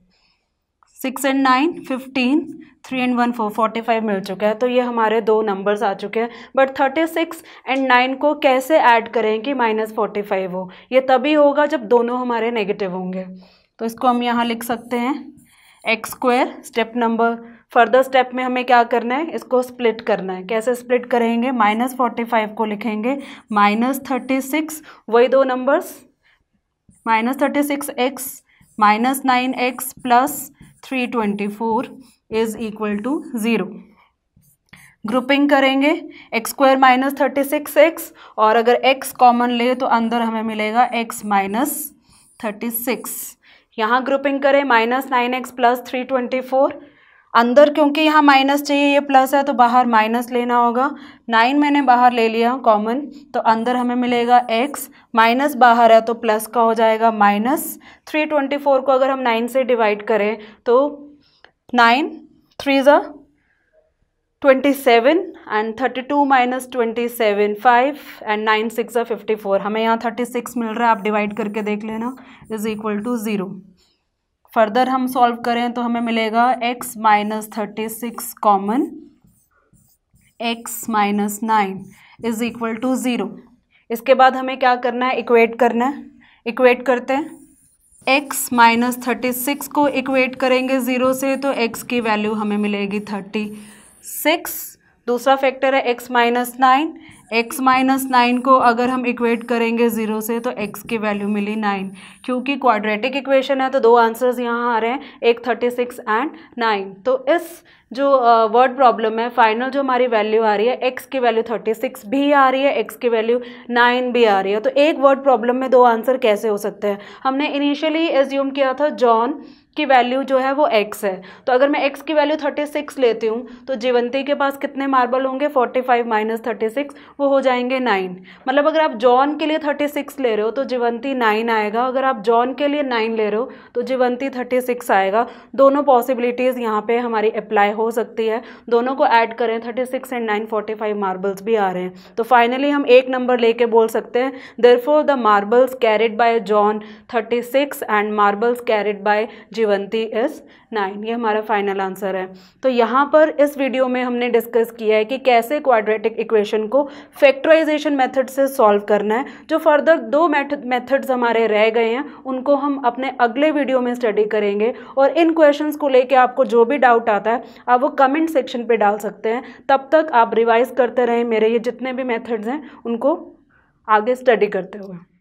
six and nine fifteen three and one four forty five मिल चुका है तो ये हमारे दो नंबर्स आ चुके हैं but thirty six and nine को कैसे ऐड करें कि माइनस फोर्टी फाइव हो ये तभी होगा जब दोनों हमारे नेगेटिव होंगे तो इसको हम यहाँ लिख सकते हैं x square step number further step में हमें क्या करना है इसको स्प्लिट करना है कैसे स्प्लिट करेंगे माइनस फोर्टी फाइव को लिखेंगे माइनस थर्टी सिक्स वही दो numbers minus thirty six x minus nine x plus three twenty four is equal to zero grouping करेंगे x square minus thirty six x और अगर एक्स कॉमन ले तो अंदर हमें मिलेगा एक्स माइनस थर्टी सिक्स यहाँ ग्रुपिंग करें minus nine x plus three twenty four अंदर क्योंकि यहाँ माइनस चाहिए ये प्लस है तो बाहर माइनस लेना होगा नाइन मैंने बाहर ले लिया कॉमन तो अंदर हमें मिलेगा एक्स माइनस बाहर है तो प्लस का हो जाएगा माइनस थ्री ट्वेंटी फोर को अगर हम नाइन से डिवाइड करें तो नाइन थ्री ज twenty seven and thirty two minus twenty seven five and nine six fifty four हमें यहाँ थर्टी सिक्स मिल रहा है आप डिवाइड करके देख लेना is equal to zero further हम सॉल्व करें तो हमें मिलेगा x minus thirty six common x minus nine is equal to zero इसके बाद हमें क्या करना है इक्वेट करना है इक्वेट करते हैं एक्स माइनस थर्टी सिक्स को इक्वेट करेंगे ज़ीरो से तो एक्स की वैल्यू हमें मिलेगी थर्टी सिक्स दूसरा फैक्टर है x minus nine x minus nine को अगर हम इक्वेट करेंगे ज़ीरो से तो x की वैल्यू मिली नाइन क्योंकि क्वाड्रेटिक इक्वेशन है तो दो आंसर्स यहाँ आ रहे हैं एक थर्टी सिक्स एंड नाइन तो इस जो वर्ड uh, प्रॉब्लम है फाइनल जो हमारी वैल्यू आ रही है एक्स की वैल्यू थर्टी सिक्स भी आ रही है एक्स की वैल्यू नाइन भी आ रही है तो एक वर्ड प्रॉब्लम में दो आंसर कैसे हो सकते हैं हमने इनिशियली एज्यूम किया था जॉन की वैल्यू जो है वो x है तो अगर मैं x की वैल्यू 36 लेती हूँ तो जीवंती के पास कितने मार्बल होंगे 45 फाइव माइनस थर्टी वो हो जाएंगे 9 मतलब अगर आप जॉन के लिए 36 ले रहे हो तो जीवंती 9 आएगा अगर आप जॉन के लिए 9 ले रहे हो तो जीवंती 36 आएगा दोनों पॉसिबिलिटीज़ यहाँ पे हमारी अप्लाई हो हो सकती है दोनों को ऐड करें thirty six and nine forty five marbles भी आ रहे हैं तो फाइनली हम एक नंबर लेके बोल सकते हैं therefore the marbles carried by John thirty six and marbles carried by Jeevanti is nine ये हमारा फाइनल आंसर है तो यहाँ पर इस वीडियो में हमने डिस्कस किया है कि कैसे क्वाड्रेटिक इक्वेशन को फैक्टराइजेशन मेथड से सॉल्व करना है जो फर्दर दो मेथड्स हमारे रह गए हैं उनको हम अपने अगले वीडियो में स्टडी करेंगे और इन क्वेश्चन को लेकर आपको जो भी डाउट आता है आप वो कमेंट सेक्शन पर डाल सकते हैं तब तक आप रिवाइज करते रहें मेरे ये जितने भी मेथड्स हैं उनको आगे स्टडी करते हुए